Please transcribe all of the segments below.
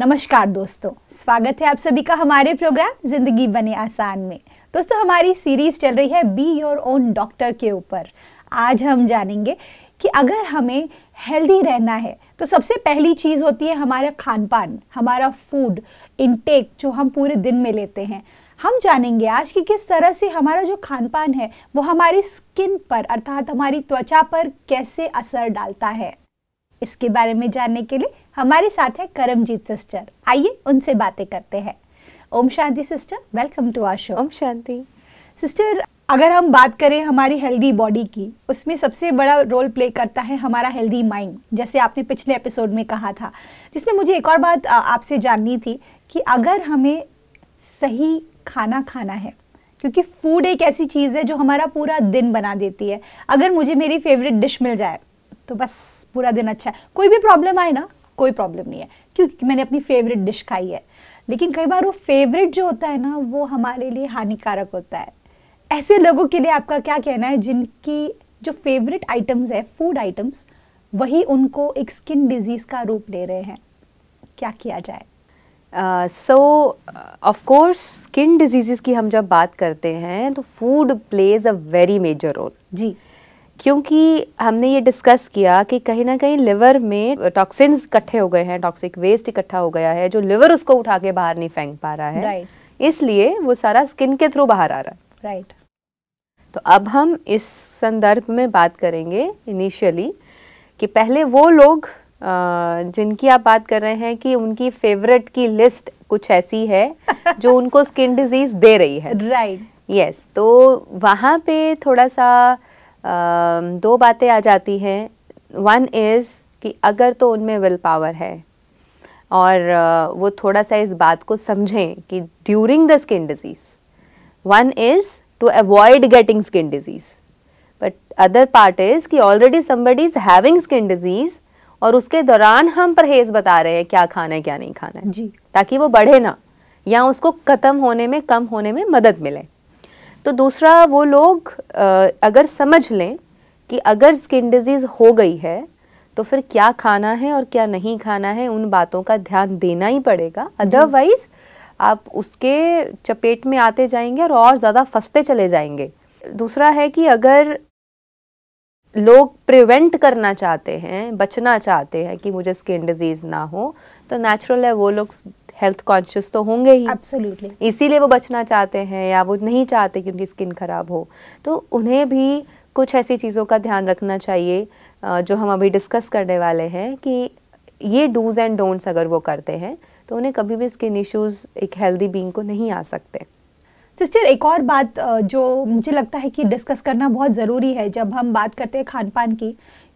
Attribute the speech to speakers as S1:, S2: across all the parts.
S1: नमस्कार दोस्तों स्वागत है आप सभी का हमारे प्रोग्राम जिंदगी बने आसान में दोस्तों हमारी सीरीज चल रही है बी योर ओन डॉक्टर के ऊपर आज हम जानेंगे कि अगर हमें हेल्दी रहना है तो सबसे पहली चीज़ होती है हमारा खान पान हमारा फूड इनटेक जो हम पूरे दिन में लेते हैं हम जानेंगे आज कि किस तरह से हमारा जो खान पान है वो हमारी स्किन पर अर्थात हमारी त्वचा पर कैसे असर डालता है इसके बारे में जानने के लिए हमारे साथ है करमजीत सिस्टर आइए उनसे बातें करते हैं ओम शांति sister welcome to our show ओम शांति सिस्टर अगर हम बात करें हमारी हेल्दी बॉडी की उसमें सबसे बड़ा रोल प्ले करता है हमारा हेल्दी माइंड जैसे आपने पिछले एपिसोड में कहा था जिसमें मुझे एक और बात आपसे जाननी थी कि अगर हमें सही खाना खाना है क्योंकि फूड एक ऐसी चीज़ है जो हमारा पूरा दिन बना देती है अगर मुझे मेरी फेवरेट डिश मिल जाए तो बस पूरा दिन अच्छा है कोई भी प्रॉब्लम आए ना कोई प्रॉब्लम नहीं है क्योंकि मैंने अपनी फेवरेट डिश खाई है लेकिन कई बार वो फेवरेट जो होता है ना वो हमारे लिए हानिकारक होता है ऐसे लोगों के लिए आपका क्या कहना है जिनकी जो फेवरेट आइटम्स है फूड आइटम्स वही उनको एक स्किन डिजीज़ का रूप ले रहे हैं क्या किया
S2: जाए so of course skin disease की हम जब बात करते हैं तो food plays a very major role जी uh, क्योंकि हमने ये डिस्कस किया कि कहीं ना कहीं लिवर में टॉक्सिन्स uh, इकट्ठे हो गए हैं टॉक्सिक वेस्ट इकट्ठा हो गया है जो लिवर उसको उठा के बाहर नहीं फेंक पा रहा है right. इसलिए वो सारा स्किन के थ्रू बाहर आ रहा है राइट right. तो अब हम इस संदर्भ में बात करेंगे इनिशियली कि पहले वो लोग uh, जिनकी आप बात कर रहे हैं कि उनकी फेवरेट की लिस्ट कुछ ऐसी है जो उनको स्किन डिजीज दे रही है राइट right. यस yes, तो वहाँ पे थोड़ा सा दो बातें आ जाती हैं वन इज़ कि अगर तो उनमें विल पावर है और वो थोड़ा सा इस बात को समझें कि during the skin disease one is to avoid getting skin disease but other part is कि already somebody is having skin disease और उसके दौरान हम परहेज़ बता रहे हैं क्या खाना है क्या नहीं खाना है जी ताकि वो बढ़े ना या उसको ख़त्म होने में कम होने में मदद मिले तो दूसरा वो लोग अगर समझ लें कि अगर स्किन डिजीज़ हो गई है तो फिर क्या खाना है और क्या नहीं खाना है उन बातों का ध्यान देना ही पड़ेगा अदरवाइज आप उसके चपेट में आते जाएंगे और और ज़्यादा फंसते चले जाएंगे दूसरा है कि अगर लोग प्रिवेंट करना चाहते हैं बचना चाहते हैं कि मुझे स्किन डिजीज़ ना हो तो नेचुरल है वो लोग हेल्थ कॉन्शियस तो होंगे ही एब्सोल्युटली इसीलिए वो बचना चाहते हैं या वो नहीं चाहते कि उनकी स्किन खराब हो तो उन्हें भी कुछ ऐसी चीज़ों का ध्यान रखना चाहिए जो हम अभी डिस्कस करने वाले हैं कि ये डूज एंड डोंट्स अगर वो करते हैं तो उन्हें कभी भी स्किन इश्यूज़ एक हेल्दी बींग को नहीं आ सकते
S1: सिस्टर एक और बात जो मुझे लगता है कि डिस्कस करना बहुत ज़रूरी है जब हम बात करते हैं खान पान की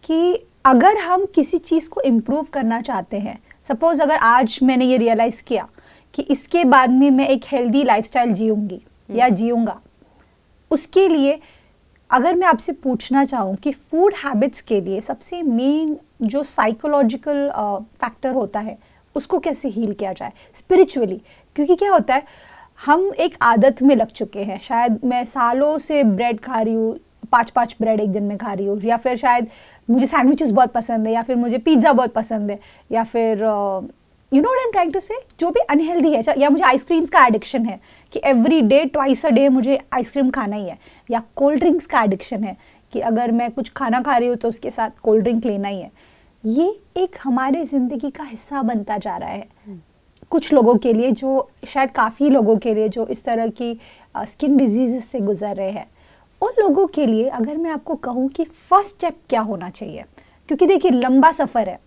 S1: कि अगर हम किसी चीज़ को इम्प्रूव करना चाहते हैं सपोज़ अगर आज मैंने ये रियलाइज़ किया कि इसके बाद में मैं एक हेल्दी लाइफ स्टाइल जीऊँगी या जीऊँगा उसके लिए अगर मैं आपसे पूछना चाहूँ कि फूड हैबिट्स के लिए सबसे मेन जो साइकोलॉजिकल फैक्टर होता है उसको कैसे हील किया जाए स्पिरिचुअली क्योंकि क्या होता है हम एक आदत में लग चुके हैं शायद मैं सालों से ब्रेड खा रही हूँ पाँच पाँच ब्रेड एक दिन में खा रही हूँ या फिर शायद मुझे सैंडविचेस बहुत पसंद है या फिर मुझे पिज्ज़ा बहुत पसंद है या फिर you know I am trying to say जो भी अनहेल्दी है या मुझे आइसक्रीम्स का एडिक्शन है कि every day twice a day मुझे आइसक्रीम खाना ही है या कोल्ड ड्रिंक्स का एडिक्शन है कि अगर मैं कुछ खाना खा रही हूँ तो उसके साथ कोल्ड ड्रिंक लेना ही है ये एक हमारे ज़िंदगी का हिस्सा बनता जा रहा है hmm. कुछ लोगों के लिए जो शायद काफ़ी लोगों के लिए जो इस तरह की स्किन uh, डिजीज़ से गुजर रहे हैं उन लोगों के लिए अगर मैं आपको कहूँ कि फर्स्ट स्टेप क्या होना चाहिए क्योंकि देखिए लंबा सफ़र है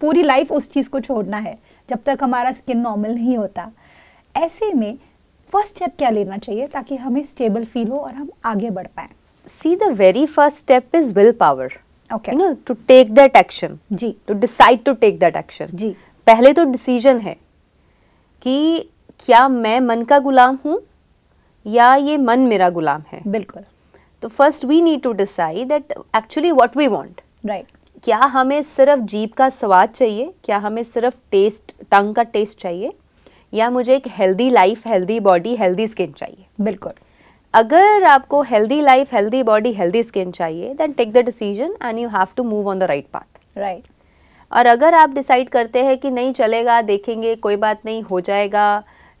S1: पूरी लाइफ उस चीज़ को छोड़ना है जब तक हमारा स्किन नॉर्मल नहीं होता ऐसे में फर्स्ट स्टेप क्या लेना चाहिए ताकि हमें स्टेबल फील हो और हम आगे बढ़ पाए
S2: see the very first step is will power okay you to take that action जी to decide to take that action जी पहले तो डिसीजन है कि क्या मैं मन का गुलाम हूँ या ये मन मेरा गुलाम है बिल्कुल तो first we need to decide that actually what we want right क्या हमें सिर्फ जीप का स्वाद चाहिए क्या हमें सिर्फ टेस्ट टंग का टेस्ट चाहिए या मुझे एक healthy life healthy body healthy skin चाहिए बिल्कुल अगर आपको healthy life healthy body healthy skin चाहिए then take the decision and you have to move on the right path right और अगर आप डिसाइड करते हैं कि नहीं चलेगा देखेंगे कोई बात नहीं हो जाएगा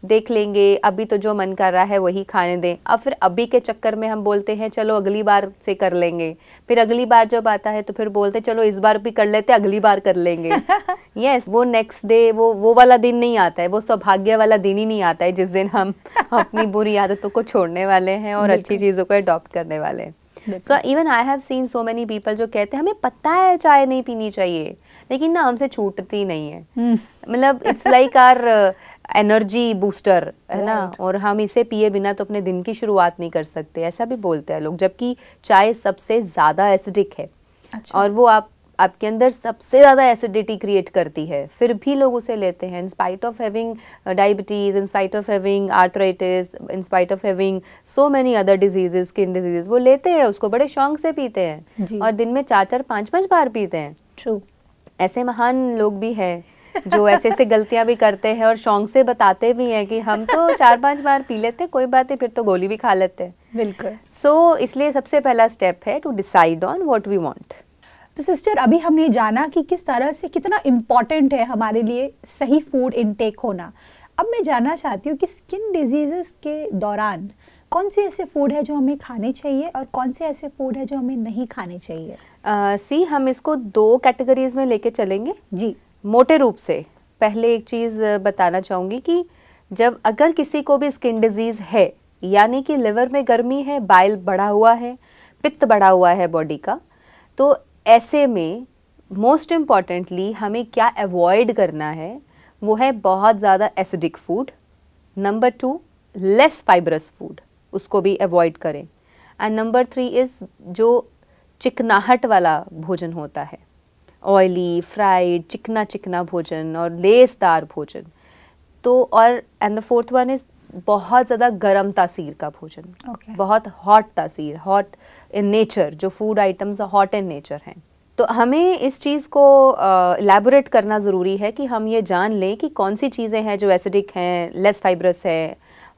S2: देख लेंगे अभी तो जो मन कर रहा है वही खाने दें अब फिर अभी के चक्कर में हम बोलते हैं चलो अगली बार से कर लेंगे फिर अगली बार जब आता है तो फिर बोलते चलो इस बार भी कर लेते अगली बार कर लेंगे यस yes, वो नेक्स्ट डे वो वो वाला दिन नहीं आता है वो सौभाग्य वाला दिन ही नहीं आता है जिस दिन हम अपनी बुरी आदतों को छोड़ने वाले हैं और अच्छी चीज़ों को अडॉप्ट करने वाले हैं so even I have seen so many people जो कहते हैं हमें पता है चाय नहीं पीनी चाहिए लेकिन ना हमसे छूटती नहीं है हम्म। मतलब it's like our energy booster है ना और हम इसे पिए बिना तो अपने दिन की शुरुआत नहीं कर सकते ऐसा भी बोलते हैं लोग जबकि चाय सबसे ज़्यादा एसिडिक है अच्छा। और वो आप आपके अंदर सबसे ज़्यादा एसिडिटी क्रिएट करती है फिर भी लोग उसे लेते हैं in spite of having diabetes in spite of having arthritis in spite of having so many other diseases skin diseases वो लेते हैं उसको बड़े शौक से पीते हैं और दिन में चार चार पाँच पाँच बार पीते हैं ट्रू ऐसे महान लोग भी हैं जो ऐसे ऐसे गलतियां भी करते हैं और शौक से बताते भी हैं कि हम तो चार पांच बार पी लेते कोई
S1: बात नहीं फिर तो गोली भी खा लेते हैं बिल्कुल सो so, इसलिए सबसे पहला स्टेप है to decide on what we want तो सिस्टर अभी हमने जाना कि किस तरह से कितना इम्पॉर्टेंट है हमारे लिए सही फूड इनटेक होना अब मैं जानना चाहती हूँ कि स्किन डिजीज़ के दौरान कौन से ऐसे फूड है जो हमें खाने चाहिए और कौन से ऐसे फूड है जो हमें नहीं खाने चाहिए
S2: सी uh, हम इसको दो कैटेगरीज में लेके चलेंगे जी मोटे रूप से पहले एक चीज़ बताना चाहूँगी कि जब अगर किसी को भी स्किन डिजीज़ है यानी कि लिवर में गर्मी है बाइल बढ़ा हुआ है पित्त बढ़ा हुआ है बॉडी का तो ऐसे में मोस्ट इम्पॉर्टेंटली हमें क्या अवॉइड करना है वो है बहुत ज़्यादा acidic food number two less fibrous food उसको भी अवॉइड करें एंड नंबर थ्री इज़ जो चिकनाहट वाला भोजन होता है ऑयली फ्राइड चिकना चिकना भोजन और लेसदार भोजन तो और and the fourth one is बहुत ज़्यादा गर्म तासीर का भोजन okay. बहुत हॉट तासीर हॉट इन नेचर जो food items hot in nature हैं तो हमें इस चीज़ को एलेबोरेट करना ज़रूरी है कि हम ये जान लें कि कौन सी चीज़ें हैं जो एसिडिक हैं लेस फाइब्रस है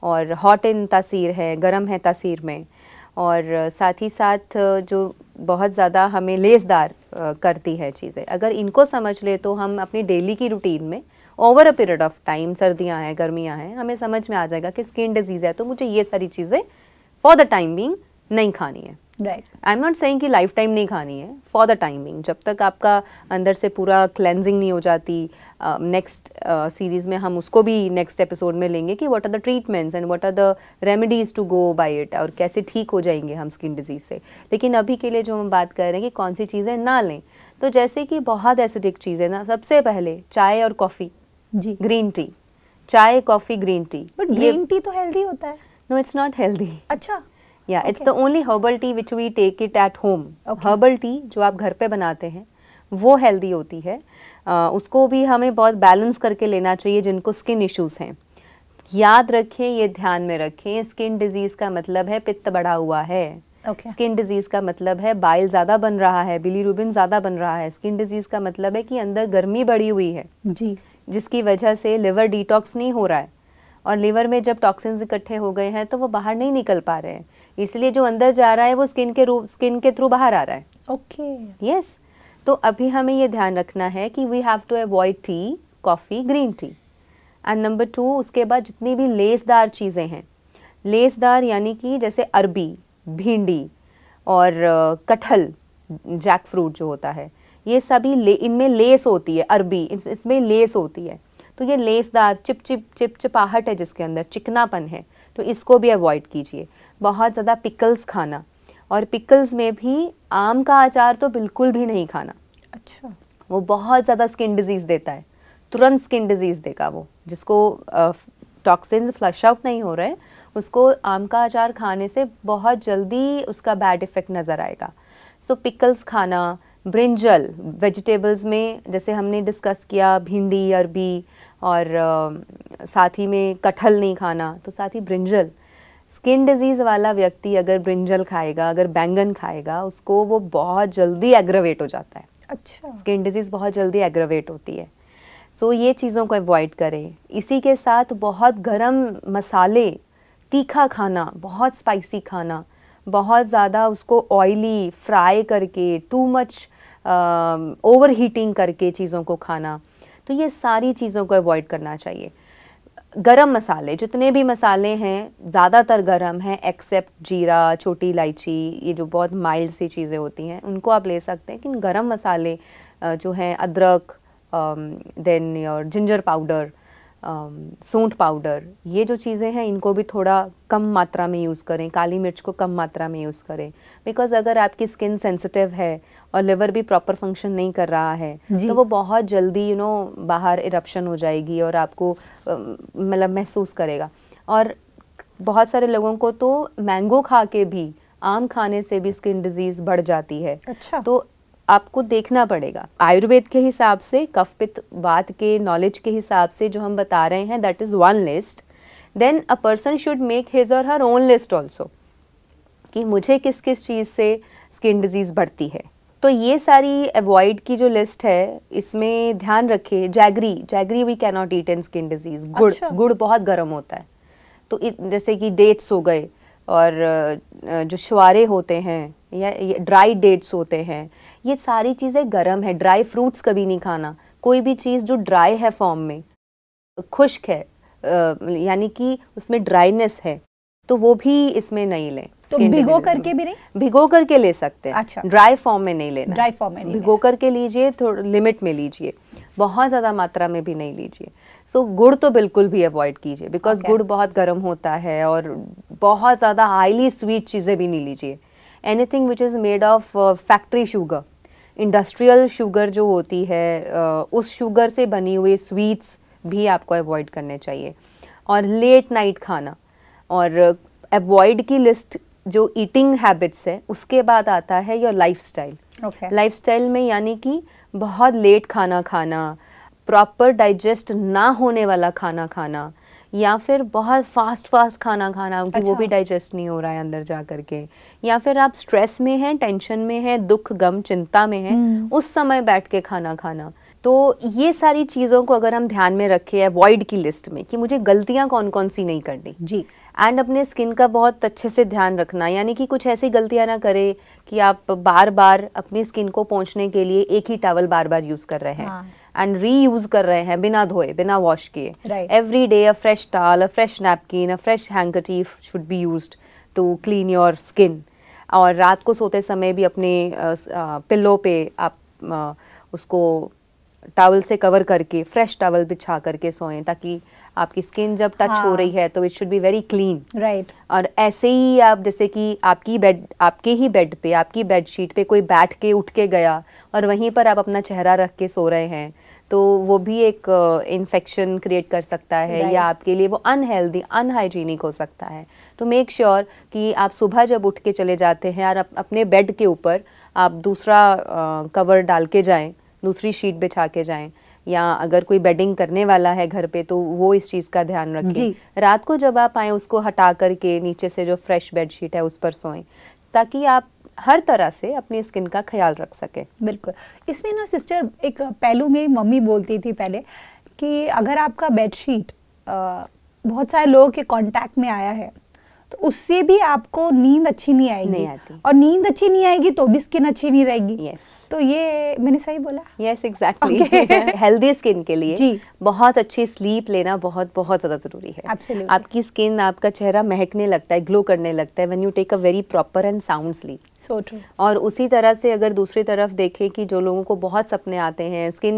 S2: और हॉट इन तासीर है गर्म है तासीर में और साथ ही साथ जो बहुत ज़्यादा हमें लेसदार करती है चीज़ें अगर इनको समझ ले तो हम अपनी डेली की रूटीन में over a period of time सर्दियाँ हैं गर्मियाँ हैं हमें समझ में आ जाएगा कि स्किन डिजीज़ है तो मुझे ये सारी चीज़ें फॉर द टाइम बींग नहीं खानी है right I am not saying कि लाइफ टाइम नहीं खानी है फॉर द टाइमिंग जब तक आपका अंदर से पूरा क्लेंजिंग नहीं हो जाती नेक्स्ट uh, सीरीज uh, में हम उसको भी नेक्स्ट एपिसोड में लेंगे कि what are the treatments and what are the remedies to go by it और कैसे ठीक हो जाएंगे हम स्किन डिजीज से लेकिन अभी के लिए जो हम बात कर रहे हैं कि कौन सी चीज़ें ना लें तो जैसे कि बहुत एसिडिक चीज़ें ना सबसे पहले चाय और कॉफ़ी जी ग्रीन टी चाय coffee green tea but green
S1: tea तो हेल्दी होता है
S2: नो इट्स नॉट हेल्दी अच्छा या it's the only herbal tea which we take it at home herbal tea जो आप घर पे बनाते हैं वो हेल्दी होती है आ, उसको भी हमें बहुत बैलेंस करके लेना चाहिए जिनको स्किन इश्यूज़ हैं याद रखें ये ध्यान में रखें स्किन डिजीज़ का मतलब है पित्त बढ़ा हुआ है स्किन डिजीज़ का मतलब है बाइल ज़्यादा बन रहा है बिली रूबिन ज़्यादा बन रहा है स्किन डिजीज़ का मतलब है कि अंदर गर्मी बढ़ी हुई है जी जिसकी वजह से लिवर डिटॉक्स नहीं हो रहा है और लीवर में जब टॉक्सिन्स इकट्ठे हो गए हैं तो वो बाहर नहीं निकल पा रहे हैं इसलिए जो अंदर जा रहा है वो स्किन के रूप स्किन के थ्रू बाहर आ रहा है
S1: ओके okay.
S2: Yes yes. तो अभी हमें ये ध्यान रखना है कि we have to avoid tea coffee green tea and number two उसके बाद जितनी भी लेसदार चीज़ें हैं लेसदार यानी कि जैसे अरबी भिंडी और कटहल जैक फ्रूट जो होता है ये सभी ले इनमें लेस होती है अरबी इसमें लेस होती है तो ये लेसदार चिप चिप चिप चिपाहट है जिसके अंदर चिकनापन है तो इसको भी अवॉइड कीजिए बहुत ज़्यादा पिकल्स खाना और पिकल्स में भी आम का अचार तो बिल्कुल भी नहीं खाना अच्छा वो बहुत ज़्यादा स्किन डिजीज़ देता है तुरंत स्किन डिजीज़ देगा वो जिसको टॉक्सिन्स फ्लश आउट नहीं हो रहे उसको आम का अचार खाने से बहुत जल्दी उसका बैड इफ़ेक्ट नज़र आएगा सो so, पिकल्स खाना ब्रिंजल वेजिटेबल्स में जैसे हमने डिस्कस किया भिंडी अरबी और आ, साथ ही में कटहल नहीं खाना तो साथ ही ब्रिंजल स्किन डिजीज़ वाला व्यक्ति अगर ब्रिंजल खाएगा अगर बैंगन खाएगा उसको वो बहुत जल्दी एग्रवेट हो जाता है अच्छा स्किन डिजीज़ बहुत जल्दी एग्रवेट होती है सो so, ये चीज़ों को अवॉइड करें इसी के साथ बहुत गर्म मसाले तीखा खाना बहुत स्पाइसी खाना बहुत ज़्यादा उसको ऑयली फ्राई करके टू मच ओवर हीटिंग करके चीज़ों को खाना तो ये सारी चीज़ों को अवॉइड करना चाहिए गरम मसाले जितने भी मसाले हैं ज़्यादातर गरम हैं एक्सेप्ट जीरा छोटी इलायची ये जो बहुत माइल्ड सी चीज़ें होती हैं उनको आप ले सकते हैं लेकिन गरम मसाले जो हैं अदरक देन और जिंजर पाउडर सोंठ पाउडर ये जो चीज़ें हैं इनको भी थोड़ा कम मात्रा में यूज़ करें काली मिर्च को कम मात्रा में यूज़ करें बिकॉज अगर आपकी स्किन सेंसिटिव है और लिवर भी प्रॉपर फंक्शन नहीं कर रहा है तो वो बहुत जल्दी यू नो बाहर इरप्शन हो जाएगी और आपको मतलब महसूस करेगा और बहुत सारे लोगों को तो मैंगो खा के भी आम खाने से भी स्किन डिजीज़ बढ़ जाती है अच्छा तो आपको देखना पड़ेगा आयुर्वेद के हिसाब से कफ पित वात के नॉलेज के हिसाब से जो हम बता रहे हैं that is one list then a person should make his or her own list also कि मुझे किस किस चीज़ से स्किन डिजीज़ बढ़ती है तो ये सारी अवॉइड की जो लिस्ट है इसमें ध्यान रखिए jaggery jaggery we cannot eat in skin disease गुड़ अच्छा। गुड़ बहुत गर्म होता है तो जैसे कि डेट्स हो गए और जो शुआरे होते हैं या ड्राई डेट्स होते हैं ये सारी चीज़ें गर्म है ड्राई फ्रूट्स कभी नहीं खाना कोई भी चीज़ जो ड्राई है फॉर्म में खुश्क है यानी कि उसमें ड्राइनेस है तो वो भी इसमें नहीं लें तो भिगो करके भी नहीं भिगो करके ले सकते हैं अच्छा ड्राई फॉर्म में नहीं लेना ड्राई फॉर्म में भिगो करके लीजिए थोड़ा लिमिट में लीजिए बहुत ज़्यादा मात्रा में भी नहीं लीजिए सो so, गुड़ तो बिल्कुल भी अवॉइड कीजिए बिकॉज okay. गुड़ बहुत गर्म होता है और बहुत ज़्यादा हाईली स्वीट चीज़ें भी नहीं लीजिए anything which is made of factory sugar industrial sugar जो होती है uh, उस शुगर से बनी हुई स्वीट्स भी आपको अवॉइड करने चाहिए और लेट नाइट खाना और अवॉइड की लिस्ट जो ईटिंग हैबिट्स है उसके बाद आता है योर लाइफस्टाइल okay. स्टाइल में यानी कि बहुत लेट खाना खाना प्रॉपर डाइजेस्ट ना होने वाला खाना खाना या फिर बहुत फास्ट फास्ट खाना खाना अच्छा। वो भी डाइजेस्ट अच्छा। नहीं हो रहा है अंदर जा करके या फिर आप स्ट्रेस में हैं टेंशन में हैं दुख गम चिंता में हैं हम्म। उस समय बैठ के खाना खाना तो ये सारी चीज़ों को अगर हम ध्यान में रखें अवॉइड की लिस्ट में कि मुझे गलतियाँ कौन कौन सी नहीं करनी जी एंड अपने स्किन का बहुत अच्छे से ध्यान रखना यानी कि कुछ ऐसी गलतियाँ ना करें कि आप बार बार अपनी स्किन को पहुँचने के लिए एक ही टावल बार बार यूज़ कर रहे हैं एंड री यूज कर रहे हैं बिना धोए बिना वॉश किए every day a fresh towel a fresh napkin a fresh handkerchief should be use to clean your skin और रात को सोते समय भी अपने पिल्लो पे आप उसको टावल से कवर करके फ्रेश टावल बिछा करके सोएं ताकि आपकी स्किन जब टच हाँ. हो रही है तो it should be very clean right और ऐसे ही आप जैसे कि आपकी बेड आपके ही बेड पे आपकी बेड शीट पे कोई बैठ के उठ के गया और वहीं पर आप अपना चेहरा रख के सो रहे हैं तो वो भी एक इन्फेक्शन uh, क्रिएट कर सकता है right. या आपके लिए वो अनहेल्दी अनहाइजीनिक हो सकता है तो मेक श्योर sure कि आप सुबह जब उठ के चले जाते हैं और अप, अपने बेड के ऊपर आप दूसरा कवर uh, डाल के जाएं दूसरी शीट बिछा के जाएं या अगर कोई बेडिंग करने वाला है घर पे तो वो इस चीज़ का ध्यान रखें रात को जब आप आए उसको हटा करके नीचे से जो फ्रेश बेडशीट है उस पर सोएं ताकि आप हर तरह से अपनी स्किन का ख्याल रख सकें
S1: बिल्कुल इसमें ना सिस्टर एक पहलू मेरी मम्मी बोलती थी पहले कि अगर आपका बेडशीट बहुत सारे लोगों के कांटेक्ट में आया है तो उससे भी आपको नींद अच्छी नहीं आएगी नहीं आती और नींद अच्छी नहीं आएगी तो भी स्किन अच्छी नहीं रहेगी यस yes. तो ये मैंने सही बोला यस एग्जैक्टली
S2: हेल्दी स्किन के लिए जी बहुत अच्छी स्लीप लेना बहुत बहुत ज़्यादा ज़रूरी है Absolutely. आपकी स्किन आपका चेहरा महकने लगता है ग्लो करने लगता है when you take a very proper and sound sleep So और उसी तरह से अगर दूसरी तरफ देखें कि जो लोगों को बहुत सपने आते हैं स्किन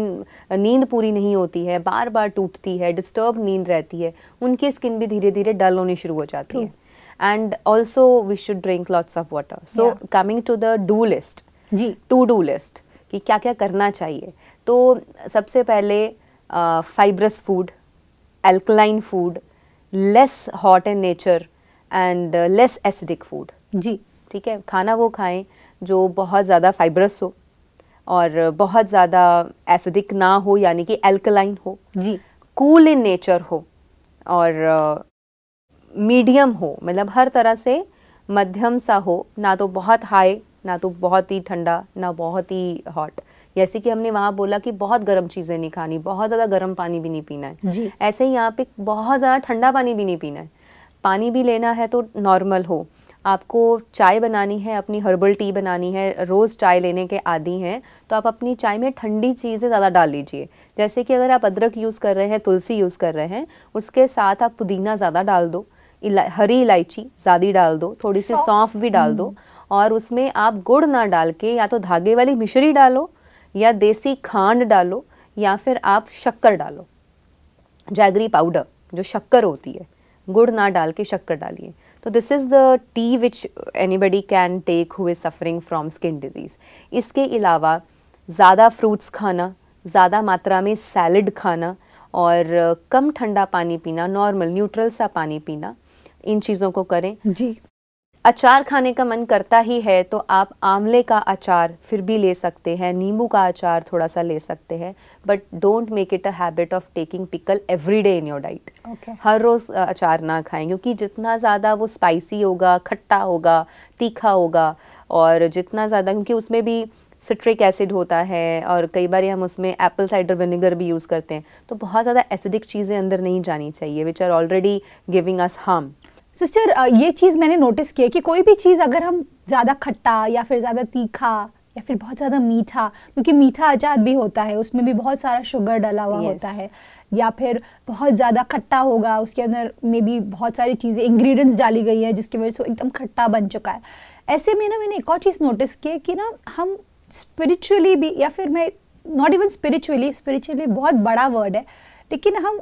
S2: नींद पूरी नहीं होती है बार बार टूटती है डिस्टर्ब नींद रहती है उनकी स्किन भी धीरे धीरे डल होनी शुरू हो जाती है and also we should drink lots of water so yeah. coming to the do list जी टू डू लिस्ट कि क्या क्या करना चाहिए तो सबसे पहले fibrous food alkaline food less hot in nature and less acidic food जी ठीक है खाना वो खाएं जो बहुत ज़्यादा फाइब्रस हो और बहुत ज़्यादा एसिडिक ना हो यानी कि एल्कलाइन हो जी कूल इन नेचर हो और मीडियम हो मतलब हर तरह से मध्यम सा हो ना तो बहुत हाई ना तो बहुत ही ठंडा ना बहुत ही हॉट जैसे कि हमने वहाँ बोला कि बहुत गर्म चीज़ें नहीं खानी बहुत ज़्यादा गर्म पानी भी नहीं पीना है जी। ऐसे ही यहाँ पे बहुत ज़्यादा ठंडा पानी भी नहीं पीना है पानी भी लेना है तो नॉर्मल हो आपको चाय बनानी है अपनी हर्बल टी बनानी है रोज़ चाय लेने के आदि हैं तो आप अपनी चाय में ठंडी चीज़ें ज़्यादा डाल लीजिए जैसे कि अगर आप अदरक यूज़ कर रहे हैं तुलसी यूज़ कर रहे हैं उसके साथ आप पुदीना ज़्यादा डाल दो इला, हरी इलायची ज़्यादा डाल दो थोड़ी सी सौंफ भी डाल दो हम्म। और उसमें आप गुड़ ना डाल के या तो धागे वाली मिश्री डालो या देसी खांड डालो या फिर आप शक्कर डालो जैगरी पाउडर जो शक्कर होती है गुड़ ना डाल के शक्कर डालिए तो this is the tea which anybody can take who suffering from skin disease इसके अलावा ज़्यादा फ्रूट्स खाना ज़्यादा मात्रा में सैलड खाना और कम ठंडा पानी पीना नॉर्मल न्यूट्रल सा पानी पीना इन चीज़ों को करें जी अचार खाने का मन करता ही है तो आप आंवले का अचार फिर भी ले सकते हैं नींबू का अचार थोड़ा सा ले सकते हैं but don't make it a habit of taking pickle every day in your diet हर रोज़ अचार ना खाएं क्योंकि जितना ज़्यादा वो स्पाइसी होगा खट्टा होगा तीखा होगा और जितना ज़्यादा क्योंकि उसमें भी सिट्रिक एसिड होता है और कई बार हम उसमें एप्पल साइडर विनेगर भी यूज़ करते हैं तो बहुत ज़्यादा
S1: एसिडिक चीज़ें अंदर नहीं जानी चाहिए which are already giving us harm sister uh, ये चीज़ मैंने नोटिस की है कि कोई भी चीज़ अगर हम ज़्यादा खट्टा या फिर ज़्यादा तीखा या फिर बहुत ज़्यादा मीठा क्योंकि मीठा अचार भी होता है उसमें भी बहुत सारा शुगर डाला हुआ yes. होता है या फिर बहुत ज़्यादा खट्टा होगा उसके अंदर मे बी बहुत सारी चीज़ें इंग्रेडिएंट्स डाली गई है जिसकी वजह से एकदम खट्टा बन चुका है ऐसे में ना मैंने एक और चीज़ नोटिस की है कि ना हम स्पिरिचुअली भी या फिर मैं नॉट इवन स्पिरिचुअली स्पिरिचुअली बहुत बड़ा वर्ड है लेकिन हम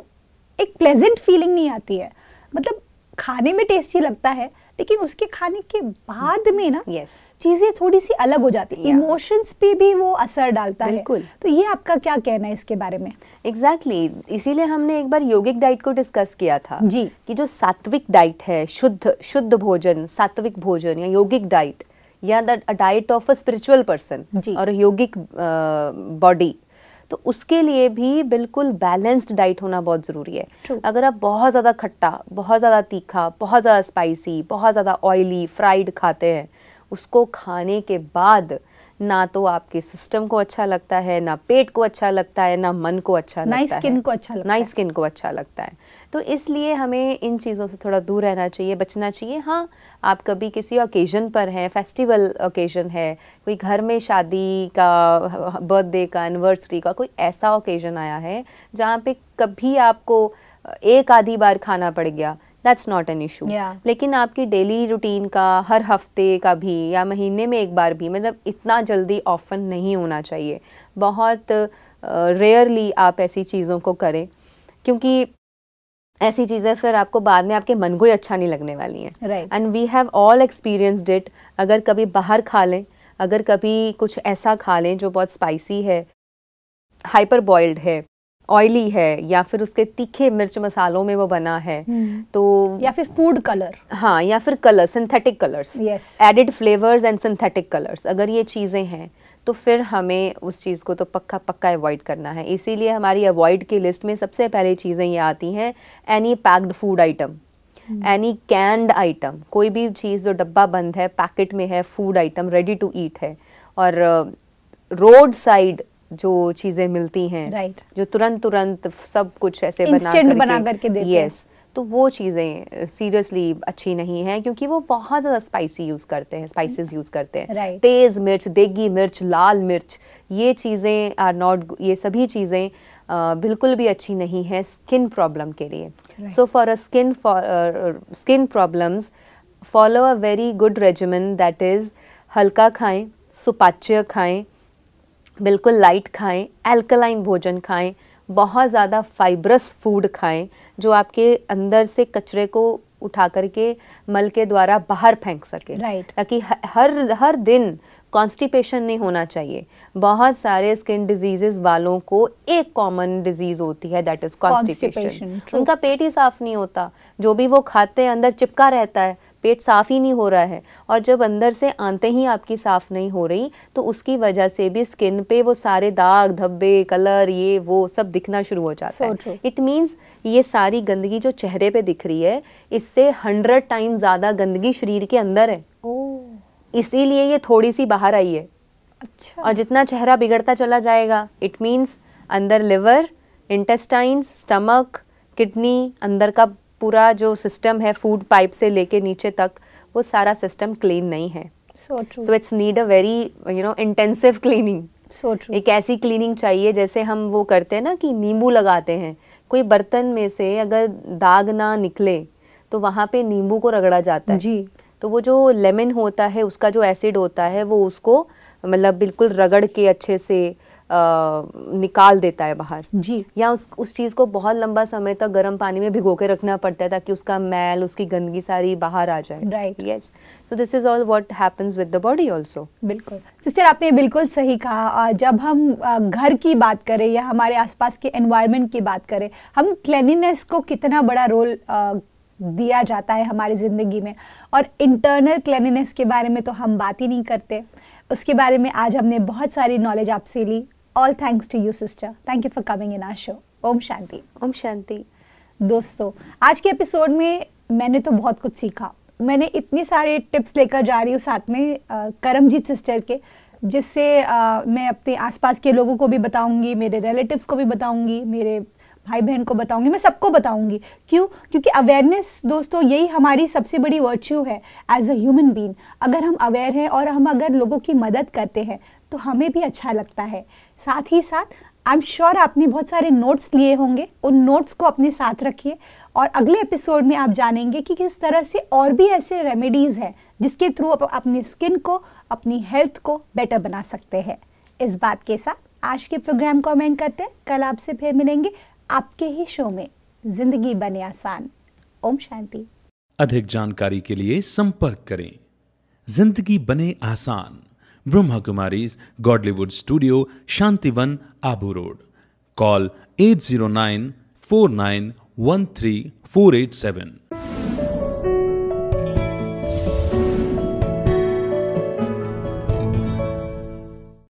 S1: एक प्लेजेंट फीलिंग नहीं आती है मतलब खाने में टेस्टी लगता है लेकिन उसके खाने के बाद में ना yes. चीज़ें थोड़ी सी अलग हो जाती है इमोशंस yeah. पे भी वो असर डालता है तो ये आपका क्या कहना है इसके बारे में एग्जैक्टली exactly. इसीलिए
S2: हमने एक बार योगिक डाइट को डिस्कस किया था जी कि जो सात्विक डाइट है शुद्ध शुद्ध भोजन सात्विक भोजन या योगिक डाइट या the diet of a spiritual person और योगिक बॉडी uh, तो उसके लिए भी बिल्कुल बैलेंस्ड डाइट होना बहुत ज़रूरी है True. अगर आप बहुत ज़्यादा खट्टा बहुत ज़्यादा तीखा बहुत ज़्यादा स्पाइसी बहुत ज़्यादा ऑयली फ्राइड खाते हैं उसको खाने के बाद ना तो आपके सिस्टम को अच्छा लगता है ना पेट को अच्छा लगता है ना मन को अच्छा ना लगता स्किन है को अच्छा लगता ना स्किन को अच्छा लगता है तो इसलिए हमें इन चीज़ों से थोड़ा दूर रहना चाहिए बचना चाहिए हाँ आप कभी किसी ओकेजन पर हैं फेस्टिवल ओकेजन है कोई घर में शादी का बर्थडे का एनिवर्सरी का कोई ऐसा ओकेजन आया है जहाँ पे कभी आपको एक आधी बार खाना पड़ गया दैट्स नॉट एन इशू लेकिन आपकी डेली रूटीन का हर हफ्ते का भी या महीने में एक बार भी मतलब इतना जल्दी ऑफन नहीं होना चाहिए बहुत रेयरली uh, आप ऐसी चीज़ों को करें क्योंकि ऐसी चीज़ें फिर आपको बाद में आपके मन को ही अच्छा नहीं लगने वाली हैं and we have all experienced it अगर कभी बाहर खा लें अगर कभी कुछ ऐसा खा लें जो बहुत स्पाइसी है हाइपर बॉयल्ड है ऑयली है या फिर उसके तीखे मिर्च मसालों में वो बना है हम्म। तो या
S1: फिर फूड कलर
S2: हाँ या फिर colour synthetic colours added flavours and synthetic colours अगर ये चीज़ें हैं तो फिर हमें उस चीज़ को तो पक्का पक्का अवॉइड करना है इसीलिए हमारी अवॉइड की लिस्ट में सबसे पहले चीज़ें ये आती हैं any packed food item any canned item कोई भी चीज़ जो डब्बा बंद है पैकेट में है food item ready to eat है और रोड साइड जो चीज़ें मिलती हैं right. जो तुरंत तुरंत सब कुछ ऐसे बना करके, बना करके देते yes, तो वो चीज़ें सीरियसली अच्छी नहीं हैं क्योंकि वो बहुत ज़्यादा स्पाइसी यूज़ करते हैं स्पाइसेस यूज़ करते हैं right. तेज़ मिर्च देगी मिर्च लाल मिर्च ये चीज़ें आर नॉट ये सभी चीज़ें बिल्कुल भी अच्छी नहीं है स्किन प्रॉब्लम के लिए so for a skin skin problems follow a very good regiment that is हल्का खाएं सुपाच्य खाएं बिल्कुल लाइट खाएं एल्कलाइन भोजन खाएं बहुत ज़्यादा फाइब्रस फूड खाएं जो आपके अंदर से कचरे को उठा करके मल के द्वारा बाहर फेंक सके right. ताकि हर हर दिन कॉन्स्टिपेशन नहीं होना चाहिए बहुत सारे स्किन डिजीजेस वालों को एक कॉमन डिजीज होती है दैट इज कॉन्स्टिपेशन उनका पेट ही साफ नहीं होता जो भी वो खाते हैं अंदर चिपका रहता है पेट साफ़ ही नहीं हो रहा है और जब अंदर से आते ही आपकी साफ़ नहीं हो रही तो उसकी वजह से भी स्किन पे वो सारे दाग धब्बे कलर ये वो सब दिखना शुरू हो जाता so है इट मींस ये सारी गंदगी जो चेहरे पे दिख रही है इससे हंड्रेड टाइम ज़्यादा गंदगी शरीर के अंदर है oh. इसीलिए ये थोड़ी सी बाहर आई है अच्छा और जितना चेहरा बिगड़ता चला जाएगा इट मीन्स अंदर लिवर इंटेस्टाइन्स स्टमक किडनी अंदर का पूरा जो सिस्टम है फूड पाइप से लेके नीचे तक वो सारा सिस्टम क्लीन नहीं है so it's need a very you know intensive cleaning एक ऐसी क्लीनिंग चाहिए जैसे हम वो करते हैं ना कि नींबू लगाते हैं कोई बर्तन में से अगर दाग ना निकले तो वहाँ पे नींबू को रगड़ा जाता है जी तो वो जो लेमन होता है उसका जो एसिड होता है वो उसको मतलब बिल्कुल रगड़ के अच्छे से निकाल देता है बाहर जी या उस उस चीज़ को बहुत लंबा समय तक गर्म पानी में भिगो के रखना पड़ता है ताकि उसका मैल उसकी गंदगी सारी बाहर आ जाए right yes so this is all what happens with the body also
S1: बिल्कुल सिस्टर आपने बिल्कुल सही कहा जब हम घर की बात करें या हमारे आसपास के एनवायरमेंट की बात करें हम क्लिनिनेस को कितना बड़ा रोल दिया जाता है हमारी ज़िंदगी में और इंटरनल क्लिनिनेस के बारे में तो हम बात ही नहीं करते उसके बारे में आज हमने बहुत सारी नॉलेज आपसे ली all thanks to you sister thank you for coming in our show ओम शांति ओम शांति दोस्तों आज के एपिसोड में मैंने तो बहुत कुछ सीखा मैंने इतनी सारे टिप्स लेकर जा रही हूँ साथ में करमजीत सिस्टर के जिससे मैं अपने आसपास के लोगों को भी बताऊंगी मेरे रिलेटिव्स को भी बताऊंगी मेरे भाई बहन को बताऊंगी मैं सबको बताऊंगी क्यों क्योंकि अवेयरनेस दोस्तों यही हमारी सबसे बड़ी वर्च्यू है एज अ ह्यूमन बींग अगर हम अवेयर हैं और हम अगर लोगों की मदद करते हैं तो हमें भी अच्छा लगता है साथ ही साथ आई एम श्योर आपने बहुत सारे नोट्स लिए होंगे उन नोट्स को अपने साथ रखिए और अगले एपिसोड में आप जानेंगे कि किस तरह से और भी ऐसे रेमेडीज़ हैं जिसके थ्रू आप अपनी स्किन को अपनी हेल्थ को बेटर बना सकते हैं इस बात के साथ आज के प्रोग्राम को कमेंट करते हैं कल आपसे फिर मिलेंगे आपके ही शो में जिंदगी बने आसान ओम शांति
S2: अधिक जानकारी के लिए संपर्क करें जिंदगी बने आसान Brahma Kumari Godlywood studio Shantivan Abu Road call at zero nine four nine one three four eight seven